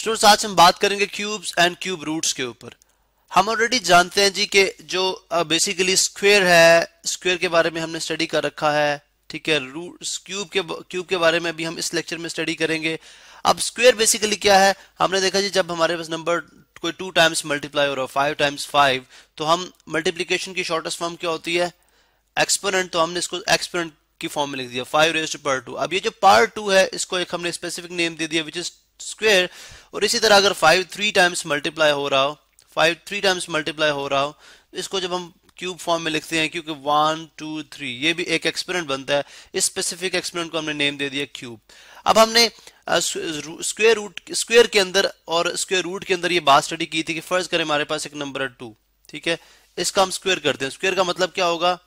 students आज हम बात करेंगे क्यूब्स एंड क्यूब रूट्स के ऊपर हम ऑलरेडी जानते हैं जी के जो बेसिकली स्क्वेयर है स्क्वेयर के बारे में हमने स्टडी कर रखा है ठीक है रूट क्यूब के क्यूब के बारे में भी हम इस लेक्चर में स्टडी करेंगे अब स्क्वेयर बेसिकली क्या है हमने देखा जी जब हमारे पास नंबर कोई टू टाइम्स मल्टीप्लाई हो रहा है फाइव टाइम्स फाइव तो हम मल्टीप्लीकेशन की शॉर्टेस्ट फॉर्म क्या होती है एक्सपोनेंट तो हमने इसको एक्सपोनेंट की फॉर्म में लिख दिया फाइव टू पार्ट टू अब ये जो पार्ट टू है इसको एक हमने स्पेसिफिक नेम दे दिया विच इज स्क्वेयर और इसी तरह अगर फाइव थ्री टाइम्स मल्टीप्लाई हो रहा हो फाइव थ्री टाइम्स मल्टीप्लाई हो रहा हो इसको जब हम क्यूब फॉर्म में लिखते हैं क्योंकि वन टू थ्री ये भी एक एक्सपेरिमेंट बनता है इस स्पेसिफिक एक्सपेरिमेंट को हमने नेम दे दिया क्यूब अब हमने स्क्वेयर रूट स्क्वेयर के अंदर और स्क्वेयर रूट के अंदर ये बात स्टडी की थी कि फर्ज करें हमारे पास एक नंबर है टू ठीक है इसका हम स्क्वेयर करते हैं स्क्वेयर का मतलब क्या होगा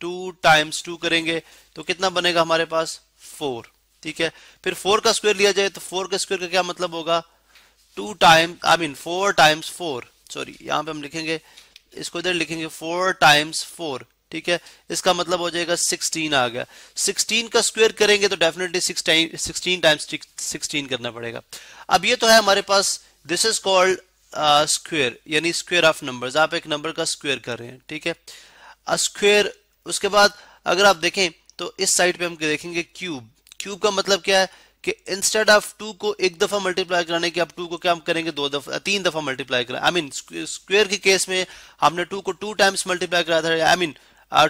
टू टाइम्स टू करेंगे तो कितना बनेगा हमारे पास फोर ठीक है फिर फोर का स्क्वायर लिया जाए तो फोर का स्क्वायर का क्या मतलब होगा two time I mean four times four sorry यहाँ पे हम लिखेंगे इसको इधर लिखेंगे फोर टाइम्स फोर ठीक है इसका मतलब हो जाएगा 16 आ गया 16 का स्क्वायर करेंगे तो डेफिनेटली सिक्सटीन 16 टाइम्स 16 करना पड़ेगा अब ये तो है हमारे पास दिस इज कॉल्ड स्क्वायर यानी स्क्वायर ऑफ नंबर्स आप एक नंबर का स्क्वायर कर रहे हैं ठीक है स्क्वायर उसके बाद अगर आप देखें तो इस साइड पे हम देखेंगे क्यूब क्यूब का मतलब क्या है कि इंस्टेड ऑफ टू को एक दफा मल्टीप्लाई कराने की आप टू को क्या हम करेंगे दो दफा तीन दफा मल्टीप्लाई कराए आई मीन स्क्वेयर के केस में हमने टू को टू टाइम्स मल्टीप्लाई करा था I mean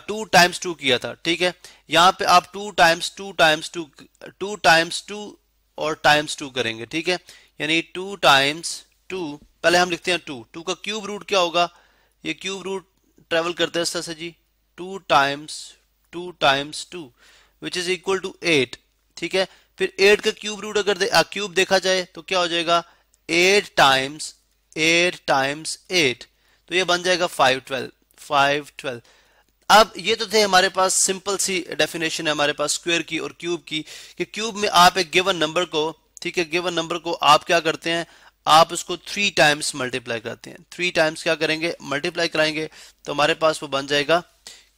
two times two किया था ठीक है यहाँ पे आप two times two times two two times two और टाइम्स टू करेंगे ठीक है यानी टू टाइम्स टू पहले हम लिखते हैं टू टू का क्यूब रूट क्या होगा ये क्यूब रूट ट्रेवल करते हैं सर जी two times two times two which is equal to eight ठीक है फिर एट का क्यूब रूट अगर क्यूब देखा जाए तो क्या हो जाएगा eight times eight times eight तो ये बन जाएगा फाइव ट्वेल्व फाइव ट्वेल्व अब ये तो थे हमारे पास सिंपल सी डेफिनेशन है हमारे पास स्क्वायर की और क्यूब की कि क्यूब में आप एक गिवन नंबर को ठीक है गिवन नंबर को आप क्या करते हैं आप उसको थ्री टाइम्स मल्टीप्लाई करते हैं थ्री टाइम्स क्या करेंगे मल्टीप्लाई कराएंगे तो हमारे पास वो बन जाएगा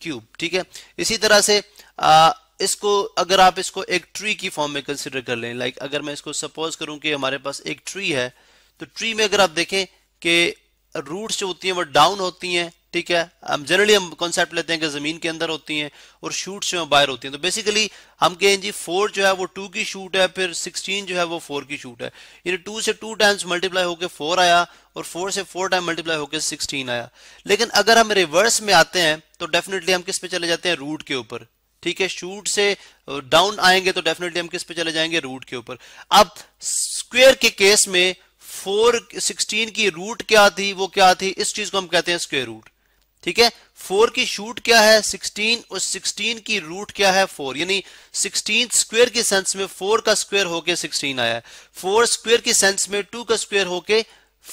क्यूब ठीक है इसी तरह से आ, इसको अगर आप इसको एक ट्री की फॉर्म में कंसिडर कर लें लाइक अगर मैं इसको सपोज करूं कि हमारे पास एक ट्री है तो ट्री में अगर आप देखें कि रूट्स जो होती हैं वो डाउन होती हैं ठीक है हम जनरली हम कॉन्सेप्ट लेते हैं कि जमीन के अंदर होती हैं और शूट जो है बाहर होती हैं तो बेसिकली हम कहें जी फोर जो है वो टू की शूट है फिर सिक्सटीन जो है वो फोर की शूट है यानी टू से टू टाइम्स मल्टीप्लाई होकर फोर आया और फोर से फोर टाइम मल्टीप्लाई होकर सिक्सटीन आया लेकिन अगर हम रिवर्स में आते हैं तो डेफिनेटली हम किस पे चले जाते हैं रूट के ऊपर ठीक है शूट से डाउन आएंगे तो डेफिनेटली हम किस पे चले जाएंगे रूट के ऊपर अब स्क्वेयर के केस में फोर सिक्सटीन की रूट क्या थी वो क्या थी इस चीज को हम कहते हैं स्क्वेयर रूट ठीक है फोर की शूट क्या है सिक्सटीन और सिक्सटीन की रूट क्या है फोर यानी सिक्सटीन स्क्वेयर की सेंस में फोर का स्क्वेयर होके सिक्सटीन आया है फोर स्क्वेयर की सेंस में टू का स्क्वेयर होके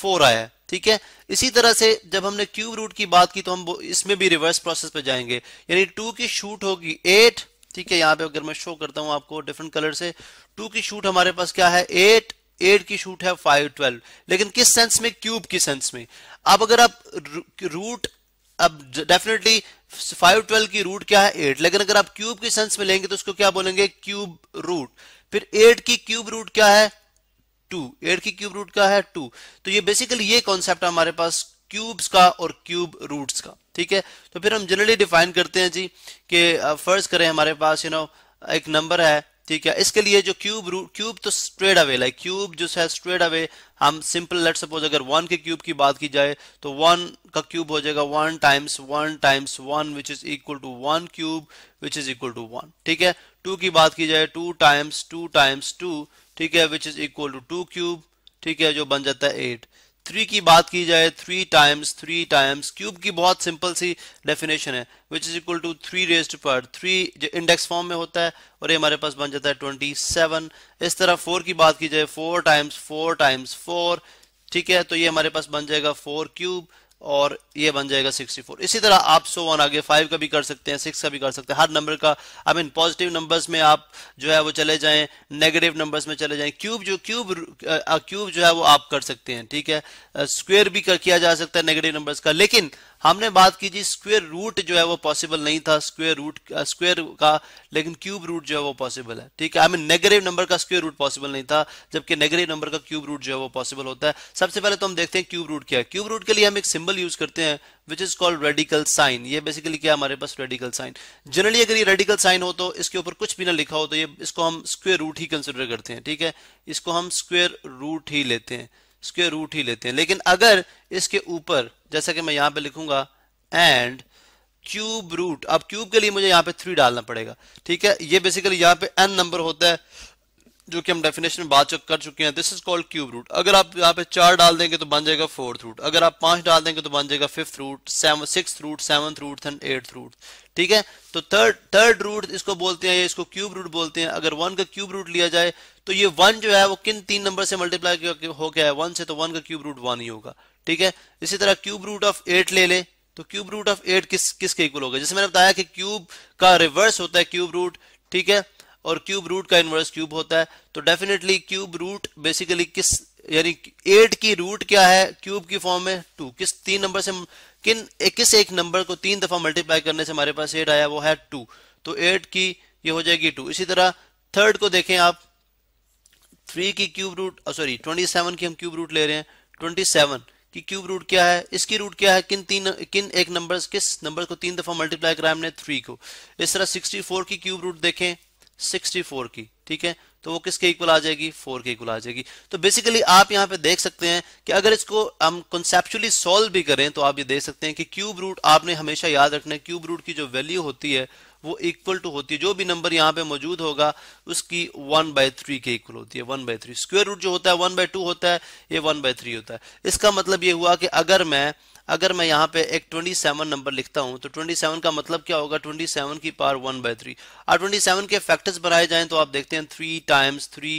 फोर आया है ठीक है इसी तरह से जब हमने क्यूब रूट की बात की तो हम इसमें भी रिवर्स प्रोसेस पे जाएंगे यानी टू की शूट होगी एट ठीक है यहाँ पे अगर मैं शो करता हूँ आपको डिफरेंट कलर से टू की शूट हमारे पास क्या है एट एट की शूट है फाइव ट्वेल्व लेकिन किस सेंस में क्यूब की सेंस में अब अगर आप रूट अब डेफिनेटली फाइव ट्वेल्व की रूट क्या है एट लेकिन अगर आप क्यूब की सेंस में लेंगे तो उसको क्या बोलेंगे क्यूब रूट फिर एट की क्यूब रूट क्या है टू एट की क्यूब रूट क्या है टू तो ये बेसिकली ये कॉन्सेप्ट है हमारे पास क्यूब्स का और क्यूब रूट्स का ठीक है तो फिर हम जनरली डिफाइन करते हैं जी कि फर्ज करें हमारे पास यू you नो know, एक नंबर है ठीक है इसके लिए जो क्यूब रूट क्यूब तो स्ट्रेट अवे लाइक क्यूब जो है स्ट्रेट अवे हम सिंपल लेट सपोज अगर वन के क्यूब की बात की जाए तो वन का क्यूब हो जाएगा one times one times one which is equal to one cube which is equal to one ठीक है टू की बात की जाए two times two times two ठीक है which is equal to two cube ठीक है जो बन जाता है एट थ्री की बात की जाए three times three times cube की बहुत सिंपल सी डेफिनेशन है which is equal to three raised पर थ्री जो इंडेक्स फॉर्म में होता है और ये हमारे पास बन जाता है ट्वेंटी सेवन इस तरह फोर की बात की जाए four times four times four ठीक है तो ये हमारे पास बन जाएगा फोर क्यूब और ये बन जाएगा 64 इसी तरह आप सो वन आगे फाइव का भी कर सकते हैं सिक्स का भी कर सकते हैं हर नंबर का आई मीन पॉजिटिव नंबर्स में आप जो है वो चले जाएं नेगेटिव नंबर्स में चले जाएं क्यूब जो क्यूब क्यूब uh, जो है वो आप कर सकते हैं ठीक है स्क्वेयर uh, भी कर किया जा सकता है नेगेटिव नंबर्स का लेकिन हमने बात की जी स्क्वेयर रूट जो है वो पॉसिबल नहीं था स्क्वेयर रूट स्क्वेयर का लेकिन क्यूब रूट जो है वो पॉसिबल है ठीक है आई मीन नेगेटिव नंबर का स्क्वेयर रूट पॉसिबल नहीं था जबकि नेगेटिव नंबर का क्यूब रूट जो है वो पॉसिबल होता है सबसे पहले तो हम देखते हैं क्यूब रूट क्या है क्यूब रूट के लिए हम एक सिंबल यूज करते हैं which is called radical sign ये बेसिकली क्या हमारे पास रेडिकल साइन जनरली अगर ये रेडिकल साइन हो तो इसके ऊपर कुछ भी ना लिखा हो तो ये इसको हम स्क्वेयर रूट ही कंसिडर करते हैं ठीक है इसको हम स्क्वेयर रूट ही लेते हैं स्क्वेयर रूट ही लेते हैं लेकिन अगर इसके ऊपर जैसा कि मैं यहां पे लिखूंगा एंड क्यूब रूट अब क्यूब के लिए मुझे यहाँ पे थ्री डालना पड़ेगा ठीक है ये बेसिकली यहाँ पे एन नंबर होता है जो कि हम डेफिनेशन में बात कर चुके हैं this is called cube root अगर आप यहाँ पे चार डाल देंगे तो बन जाएगा फोर्थ रूट अगर आप पांच डाल देंगे तो बन जाएगा fifth root seven six root seventh root and eighth root ठीक है तो थर्ड थर्ड रूट इसको बोलते हैं इसको क्यूब रूट बोलते हैं अगर वन का क्यूब रूट लिया जाए तो ये वन जो है वो किन तीन नंबर से मल्टीप्लाई हो गया है वन से तो वन का क्यूब रूट वन ही होगा ठीक है इसी तरह क्यूब रूट ऑफ एट ले लें तो क्यूब रूट ऑफ एट किस किसके इक्वल होगा जैसे मैंने बताया कि क्यूब का रिवर्स होता है क्यूब रूट ठीक है और क्यूब रूट का इनवर्स क्यूब होता है तो डेफिनेटली क्यूब रूट बेसिकली किस यानी एट की रूट क्या है क्यूब की फॉर्म में टू किस तीन नंबर से किन किस एक नंबर को तीन दफा मल्टीप्लाई करने से हमारे पास एट आया वो है टू तो एट की ये हो जाएगी टू इसी तरह थर्ड को देखें आप थ्री की cube root sorry twenty seven की हम क्यूब रूट ले रहे हैं ट्वेंटी सेवन की क्यूब रूट क्या है इसकी रूट क्या है किन तीन किन एक नंबर किस नंबर को तीन दफा मल्टीप्लाई करा हमने थ्री को इस तरह सिक्सटी फोर की क्यूब रूट देखें सिक्सटी फोर की ठीक है तो वो किसके इक्वल आ जाएगी फोर के इक्वल आ जाएगी तो बेसिकली आप यहाँ पे देख सकते हैं कि अगर इसको हम कंसेप्चुअली सॉल्व भी करें तो आप ये देख सकते हैं कि क्यूब रूट आपने हमेशा याद रखना है क्यूब रूट की जो वैल्यू होती है वो इक्वल टू होती है जो भी नंबर यहाँ पे मौजूद होगा उसकी वन बाय थ्री के इक्वल होती है one by three square root जो होता है वन बाय टू होता है ये वन बाय थ्री होता है इसका मतलब ये हुआ कि अगर मैं अगर मैं यहाँ पे एक 27 नंबर लिखता हूँ तो 27 का मतलब क्या होगा 27 की पावर वन बाय थ्री और 27 के फैक्टर्स बनाए जाएं तो आप देखते हैं three times three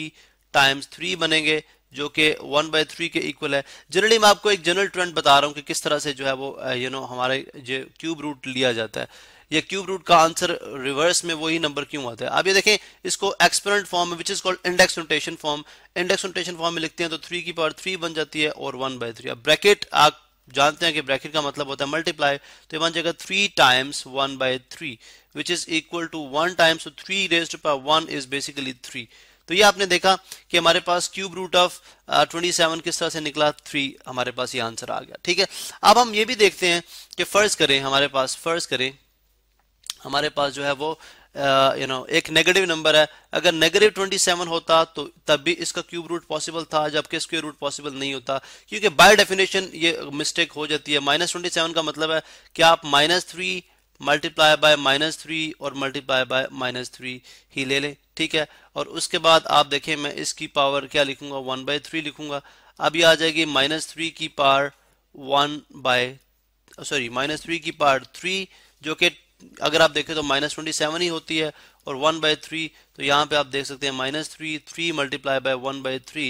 times three बनेंगे जो कि वन बाय थ्री के इक्वल है जनरली मैं आपको एक जनरल ट्रेंड बता रहा हूँ कि किस तरह से जो है वो यू uh, नो हमारे क्यूब रूट लिया जाता है या क्यूब रूट का आंसर रिवर्स में वही नंबर क्यों आता है आप ये देखें इसको exponent form which is called index notation form index notation form में लिखते हैं तो थ्री की पावर थ्री बन जाती है और वन बाय थ्री अब ब्रैकेट आप जानते हैं कि ब्रैकेट का मतलब होता है मल्टीप्लाई तो ये बन जाएगा three times one by three which is equal to one times three raise to power one is basically three तो ये आपने देखा कि हमारे पास cube root of twenty seven किस तरह से निकला थ्री हमारे पास ये आंसर आ गया ठीक है अब हम ये भी देखते हैं कि फर्ज करें हमारे पास फर्ज करें हमारे पास जो है वो यू नो एक नेगेटिव नंबर है अगर नेगेटिव ट्वेंटी सेवन होता तो तब भी इसका क्यूब रूट पॉसिबल था जबकि स्क्वेयर रूट पॉसिबल नहीं होता क्योंकि बाय डेफिनेशन ये मिस्टेक हो जाती है माइनस ट्वेंटी सेवन का मतलब है कि आप minus three multiply by minus three और मल्टीप्लाई बाय माइनस थ्री ही ले लें ठीक है और उसके बाद आप देखें मैं इसकी पावर क्या लिखूंगा वन बाय थ्री लिखूंगा अभी आ जाएगी माइनस थ्री की power one by sorry minus three की पार थ्री जो कि अगर आप देखें तो माइनस ट्वेंटी सेवन ही होती है और वन बाय थ्री तो यहाँ पे आप देख सकते हैं minus three three multiply by one by three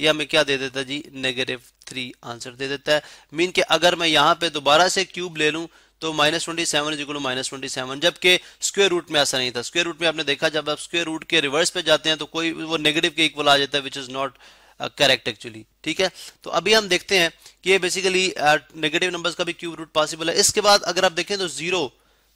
ये हमें क्या दे देता है जी नेगेटिव थ्री आंसर दे देता है मीन के अगर मैं यहाँ पे दोबारा से क्यूब ले लूँ तो minus twenty seven is equal minus twenty seven जबकि स्क्वेयर रूट में ऐसा नहीं था स्क्वेयर रूट में आपने देखा जब आप स्क्वेयर रूट के रिवर्स पे जाते हैं तो कोई वो नेगेटिव के इक्वल आ जाता है which is not correct actually ठीक है तो अभी हम देखते हैं कि ये बेसिकली नेगेटिव नंबर्स का भी क्यूब रूट पॉसिबल है इसके बाद अगर आप देखें तो जीरो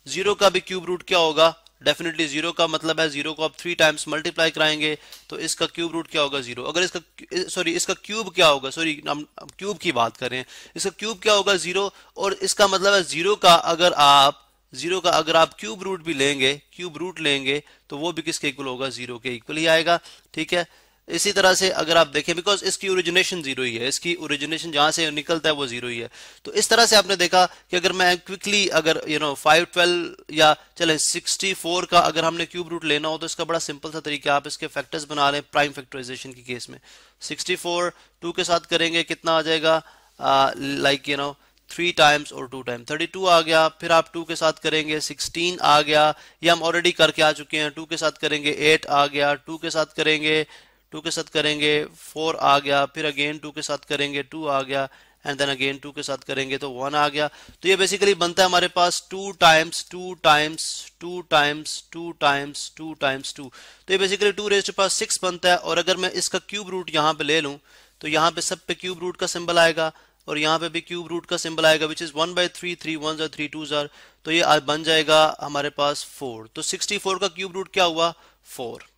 जीरो का भी क्यूब रूट क्या होगा डेफिनेटली जीरो का मतलब है जीरो को आप थ्री टाइम्स मल्टीप्लाई कराएंगे तो इसका क्यूब रूट क्या होगा जीरो अगर इसका सॉरी इसका क्यूब क्या होगा सॉरी हम क्यूब की बात कर रहे हैं इसका क्यूब क्या होगा जीरो और इसका मतलब है जीरो का अगर आप जीरो का अगर आप क्यूब रूट भी लेंगे क्यूब रूट लेंगे तो वो भी किसके इक्वल होगा जीरो के इक्वल ही आएगा ठीक है इसी तरह से अगर आप देखें बिकॉज इसकी ओरिजिनेशन जीरो ही है इसकी ओरिजिनेशन जहां से निकलता है वो जीरो ही है तो इस तरह से आपने देखा कि अगर मैं क्विकली अगर यू नो फाइव ट्वेल्व या चले सिक्सटी फोर का अगर हमने क्यूब रूट लेना हो तो इसका बड़ा सिंपल सा तरीका आप इसके फैक्टर्स बना रहे हैं प्राइम फैक्टराइजेशन की केस में सिक्सटी फोर टू के साथ करेंगे कितना आ जाएगा like you know three times और टू टाइम थर्टी टू आ गया फिर आप टू के साथ करेंगे सिक्सटीन आ गया ये हम ऑलरेडी करके आ चुके हैं टू के साथ करेंगे एट आ गया टू के साथ करेंगे टू के साथ करेंगे फोर आ गया फिर अगेन टू के साथ करेंगे टू आ गया एंड देन अगेन टू के साथ करेंगे तो वन आ गया तो ये बेसिकली बनता है हमारे पास two times two times two times two times two times two तो ये बेसिकली टू रेज पास सिक्स बनता है और अगर मैं इसका क्यूब रूट यहाँ पे ले लूँ तो यहाँ पे सब पे क्यूब रूट का सिंबल आएगा और यहाँ पे भी क्यूब रूट का सिंबल आएगा which is one by three three one जार थ्री टू जार तो ये बन जाएगा हमारे पास फोर तो सिक्सटी फोर का क्यूब रूट क्या हुआ फोर